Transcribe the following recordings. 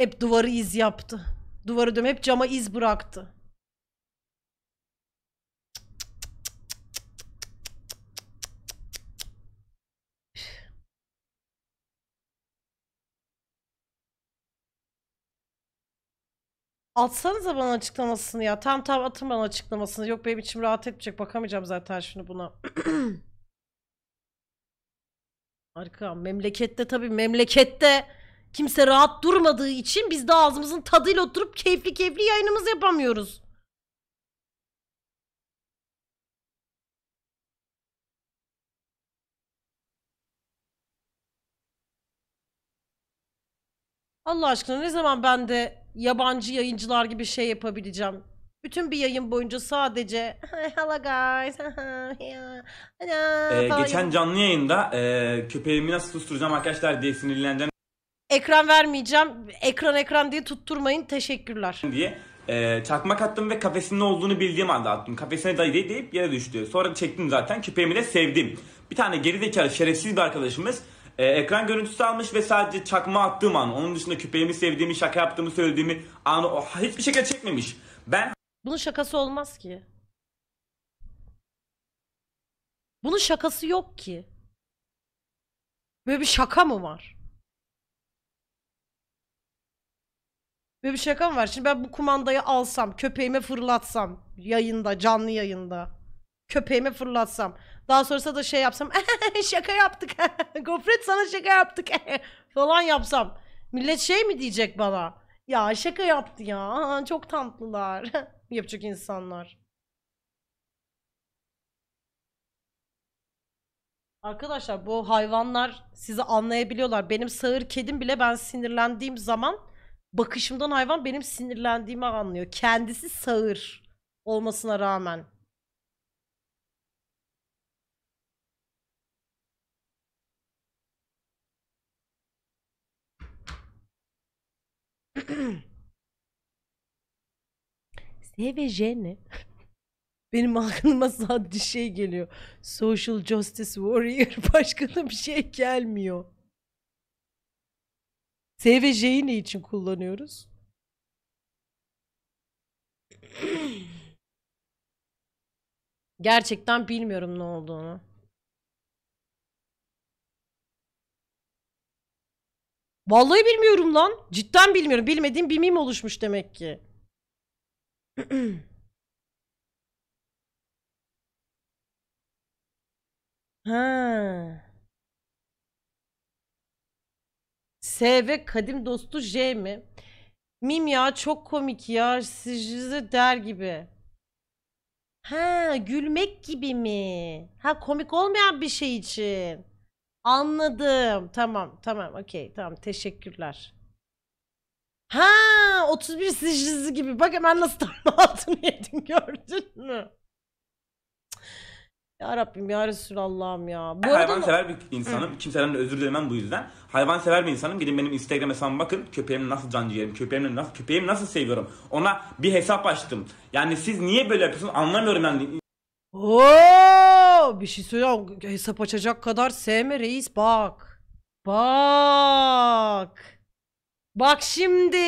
Hep duvarı iz yaptı. Duvarı döm hep cama iz bıraktı. Atsanıza bana açıklamasını ya. Tam tam atın bana açıklamasını. Yok benim içim rahat etmeyecek. Bakamayacağım zaten şunu buna. Harika. Memlekette tabii memlekette kimse rahat durmadığı için biz de ağzımızın tadıyla oturup keyifli keyifli yayınımızı yapamıyoruz. Allah aşkına ne zaman ben de yabancı yayıncılar gibi şey yapabileceğim? Bütün bir yayın boyunca sadece hello guys. ee, geçen canlı yayında e, köpeğimi nasıl susturacağım arkadaşlar diye sinirlendim. Ekran vermeyeceğim. Ekran ekran diye tutturmayın. Teşekkürler. diye e, çakmak attım ve kafesinin olduğunu bildiğim halde attım. Kafesine dayı diye deyip yere düştü. Sonra çektim zaten küpeğimi de sevdim. Bir tane gerizekalı şerefsiz bir arkadaşımız e, ekran görüntüsü almış ve sadece çakma attığım an onun dışında küpeğimi sevdiğimi şaka yaptığımı söylediğimi anı o, hiçbir şekilde çekmemiş. Ben Bunun şakası olmaz ki. Bunun şakası yok ki. Böyle bir şaka mı var? Böyle bir şaka mı var? Şimdi ben bu kumandayı alsam, köpeğime fırlatsam yayında, canlı yayında. Köpeğime fırlatsam. Daha sonrasında da şey yapsam. şaka yaptık. Gofret sana şaka yaptık. falan yapsam. Millet şey mi diyecek bana? Ya şaka yaptı ya. çok tatlılar. Yapacak insanlar. Arkadaşlar bu hayvanlar sizi anlayabiliyorlar. Benim sağır kedim bile ben sinirlendiğim zaman bakışımdan hayvan benim sinirlendiğimi anlıyor. Kendisi sağır olmasına rağmen. S ve J ne? Benim aklıma sadece şey geliyor. Social Justice Warrior başka da bir şey gelmiyor. S ve J'yi ne için kullanıyoruz? Gerçekten bilmiyorum ne olduğunu. Vallahi bilmiyorum lan. Cidden bilmiyorum. Bilmediğim bir mim oluşmuş demek ki. ha. SV kadim dostu J mi? Mim ya çok komik ya. Sizi der gibi. Ha gülmek gibi mi? Ha komik olmayan bir şey için. Anladım. Tamam tamam okey tamam teşekkürler. Ha 31 sicrisi gibi. Bak hemen nasıl darma altını yedim gördün mü? Ya Rabbim ya Resulallah'ım ya. Bu arada Hayvansever bir insanım. Kimseden de özür dilemem bu yüzden. Hayvan sever bir insanım. Gidin benim Instagram hesabıma bakın. Köpeğimi nasıl can ciğerim, köpeğimi nasıl, köpeğimi nasıl seviyorum. Ona bir hesap açtım. Yani siz niye böyle yapıyorsunuz anlamıyorum yani. Oo, bir şey söyleyeyim. Hesap açacak kadar sevme reis bak. Bak. Bak şimdi.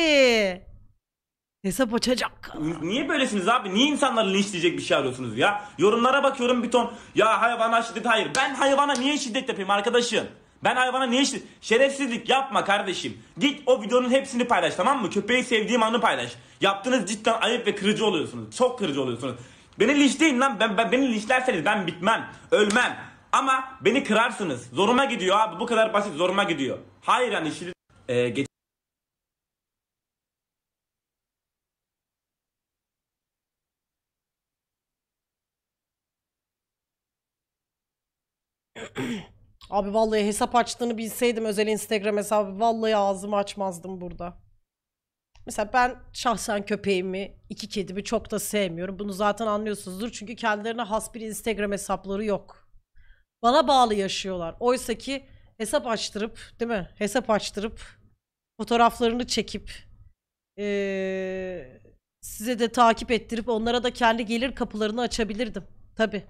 Hesap açacak. Niye böylesiniz abi? Niye insanları linçleyecek bir şey arıyorsunuz ya? Yorumlara bakıyorum bir ton. Ya hayvana şiddet hayır. Ben hayvana niye şiddet yapayım arkadaşım? Ben hayvana niye şiddet... Şerefsizlik yapma kardeşim. Git o videonun hepsini paylaş tamam mı? Köpeği sevdiğim anı paylaş. Yaptığınız cidden ayıp ve kırıcı oluyorsunuz. Çok kırıcı oluyorsunuz. Beni linçleyin lan. Ben, ben, beni linçlerseniz ben bitmem. Ölmem. Ama beni kırarsınız. Zoruma gidiyor abi. Bu kadar basit zoruma gidiyor. Hayır yani şiddet. Ee, geç Abi vallahi hesap açtığını bilseydim özel Instagram hesabı vallahi ağzımı açmazdım burada. Mesela ben şahsen köpeğimi, iki kedimi çok da sevmiyorum. Bunu zaten anlıyorsunuzdur çünkü kendilerine has bir Instagram hesapları yok. Bana bağlı yaşıyorlar. Oysa ki hesap açtırıp, değil mi? Hesap açtırıp, fotoğraflarını çekip, ee, size de takip ettirip onlara da kendi gelir kapılarını açabilirdim. Tabii.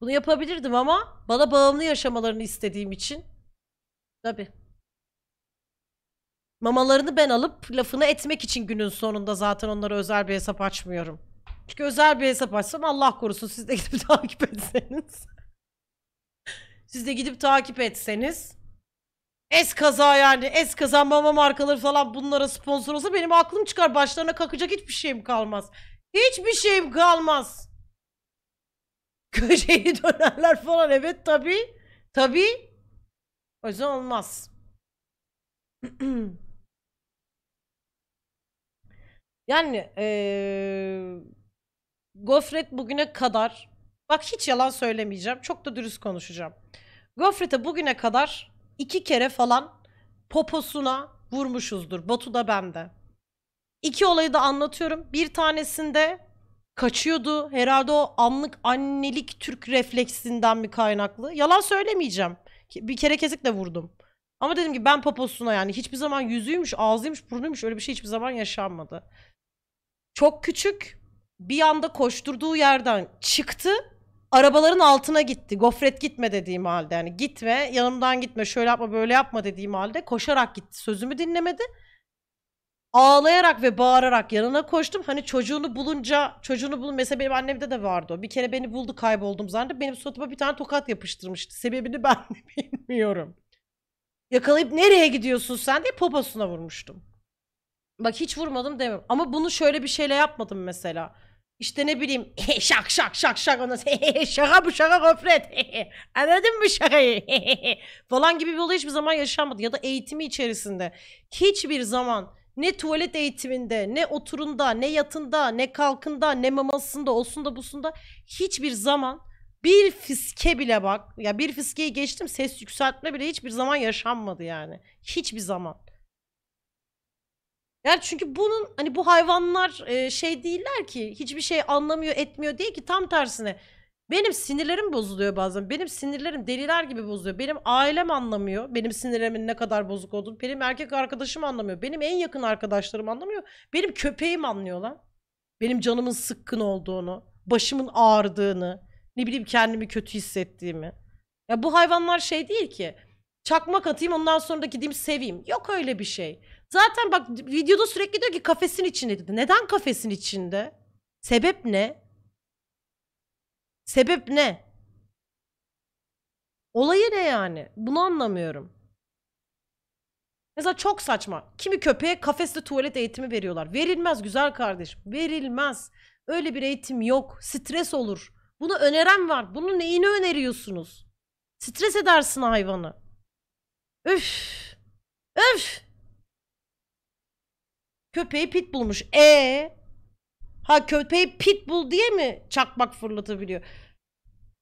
Bunu yapabilirdim ama bana bağımlı yaşamalarını istediğim için. Tabi. Mamalarını ben alıp lafını etmek için günün sonunda zaten onlara özel bir hesap açmıyorum. Çünkü özel bir hesap açsam Allah korusun siz de gidip takip etseniz. siz de gidip takip etseniz. Es kaza yani es kaza mama markaları falan bunlara sponsor olsa benim aklım çıkar başlarına kakacak hiçbir şeyim kalmaz. Hiçbir şeyim kalmaz. köşeyi dönerler falan. Evet tabi. Tabi. O yüzden olmaz. yani ee, Gofret bugüne kadar bak hiç yalan söylemeyeceğim. Çok da dürüst konuşacağım. Gofret'e bugüne kadar iki kere falan poposuna vurmuşuzdur. Batu da bende. İki olayı da anlatıyorum. Bir tanesinde kaçıyordu. Herhalde o anlık annelik Türk refleksinden bir kaynaklı. Yalan söylemeyeceğim. Bir kere kesikle vurdum. Ama dedim ki ben poposuna yani hiçbir zaman yüzüymüş, ağzıymış, burnuymuş öyle bir şey hiçbir zaman yaşanmadı. Çok küçük bir anda koşturduğu yerden çıktı. Arabaların altına gitti. Gofret gitme dediğim halde yani gitme yanımdan gitme şöyle yapma böyle yapma dediğim halde koşarak gitti. Sözümü dinlemedi ağlayarak ve bağırarak yanına koştum. Hani çocuğunu bulunca çocuğunu bulun mesela benim annemde de vardı o. Bir kere beni buldu kayboldum zannedip benim suratıma bir tane tokat yapıştırmıştı. Sebebini ben de bilmiyorum. Yakalayıp nereye gidiyorsun sen diye poposuna vurmuştum. Bak hiç vurmadım demem. Ama bunu şöyle bir şeyle yapmadım mesela. İşte ne bileyim şak şak şak şak ona şaka bu şaka gofret anladın mı şakayı falan gibi bir olay hiçbir zaman yaşanmadı ya da eğitimi içerisinde hiçbir zaman ne tuvalet eğitiminde, ne oturunda, ne yatında, ne kalkında, ne mamasında, olsun olsunda busunda hiçbir zaman bir fiske bile bak. Ya bir fiskeyi geçtim ses yükseltme bile hiçbir zaman yaşanmadı yani. Hiçbir zaman. Yani çünkü bunun hani bu hayvanlar e, şey değiller ki hiçbir şey anlamıyor etmiyor değil ki tam tersine benim sinirlerim bozuluyor bazen. Benim sinirlerim deliler gibi bozuluyor. Benim ailem anlamıyor. Benim sinirlerimin ne kadar bozuk olduğunu. Benim erkek arkadaşım anlamıyor. Benim en yakın arkadaşlarım anlamıyor. Benim köpeğim anlıyor lan. Benim canımın sıkkın olduğunu. Başımın ağrıdığını. Ne bileyim kendimi kötü hissettiğimi. Ya bu hayvanlar şey değil ki. Çakmak atayım ondan sonra da gideyim seveyim. Yok öyle bir şey. Zaten bak videoda sürekli diyor ki kafesin içinde dedi. Neden kafesin içinde? Sebep ne? Sebep ne? Olayı ne yani? Bunu anlamıyorum. Mesela çok saçma. Kimi köpeğe kafeste tuvalet eğitimi veriyorlar. Verilmez güzel kardeş. Verilmez. Öyle bir eğitim yok. Stres olur. Bunu öneren var. Bunu neyini öneriyorsunuz? Stres edersin hayvanı. Öf. Öf. Köpeği pit bulmuş. E Ha köpeği pitbull diye mi çakmak fırlatabiliyor?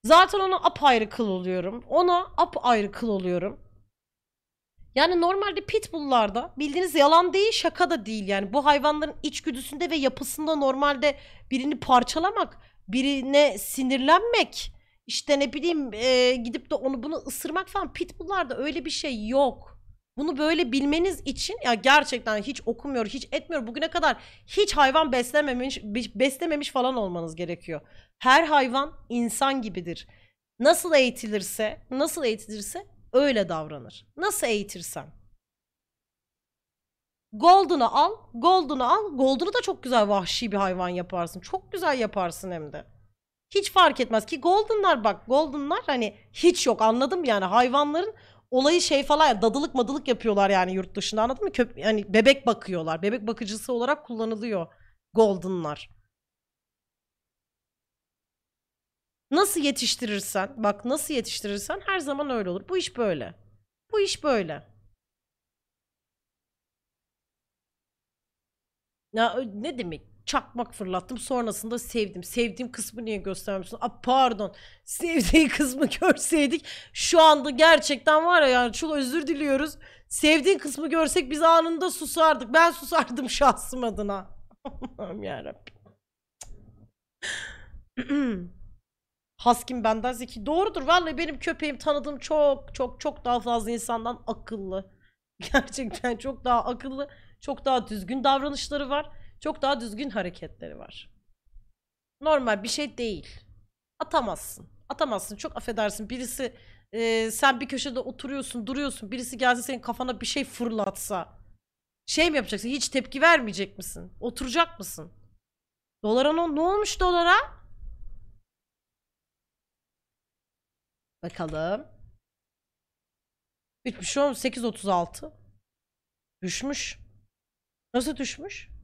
Zaten ona apayrı kıl oluyorum. Ona apayrı kıl oluyorum. Yani normalde pitbulllarda bildiğiniz yalan değil şaka da değil yani. Bu hayvanların içgüdüsünde ve yapısında normalde birini parçalamak, birine sinirlenmek, işte ne bileyim e, gidip de onu bunu ısırmak falan pitbulllarda öyle bir şey yok. Bunu böyle bilmeniz için ya gerçekten hiç okumuyor, hiç etmiyor. Bugüne kadar hiç hayvan beslememiş, beslememiş falan olmanız gerekiyor. Her hayvan insan gibidir. Nasıl eğitilirse, nasıl eğitilirse öyle davranır. Nasıl eğitirsen, Golden'ı al, Golden'ı al. Golden'ı da çok güzel vahşi bir hayvan yaparsın. Çok güzel yaparsın hem de. Hiç fark etmez ki Golden'lar bak Golden'lar hani hiç yok anladım yani hayvanların olayı şey falan dadılık madılık yapıyorlar yani yurt dışında anladın mı? Köp yani bebek bakıyorlar. Bebek bakıcısı olarak kullanılıyor Golden'lar. Nasıl yetiştirirsen, bak nasıl yetiştirirsen her zaman öyle olur. Bu iş böyle. Bu iş böyle. Ya ne demek çakmak fırlattım. Sonrasında sevdim. Sevdiğim kısmı niye göstermiyorsun? A, pardon. Sevdiği kısmı görseydik şu anda gerçekten var ya yani çok özür diliyoruz. Sevdiğin kısmı görsek biz anında susardık. Ben susardım şahsım adına. Allah'ım yarabbim. Haskim benden zeki. Doğrudur. Vallahi benim köpeğim tanıdığım çok çok çok daha fazla insandan akıllı. Gerçekten çok daha akıllı. Çok daha düzgün davranışları var. Çok daha düzgün hareketleri var. Normal bir şey değil. Atamazsın. Atamazsın. Çok affedersin. Birisi e, sen bir köşede oturuyorsun, duruyorsun. Birisi gelse senin kafana bir şey fırlatsa. Şey mi yapacaksın? Hiç tepki vermeyecek misin? Oturacak mısın? Dolara ne, ne olmuş dolara? Bakalım. Bitmiş oğlum 8.36. Düşmüş. Nasıl düşmüş?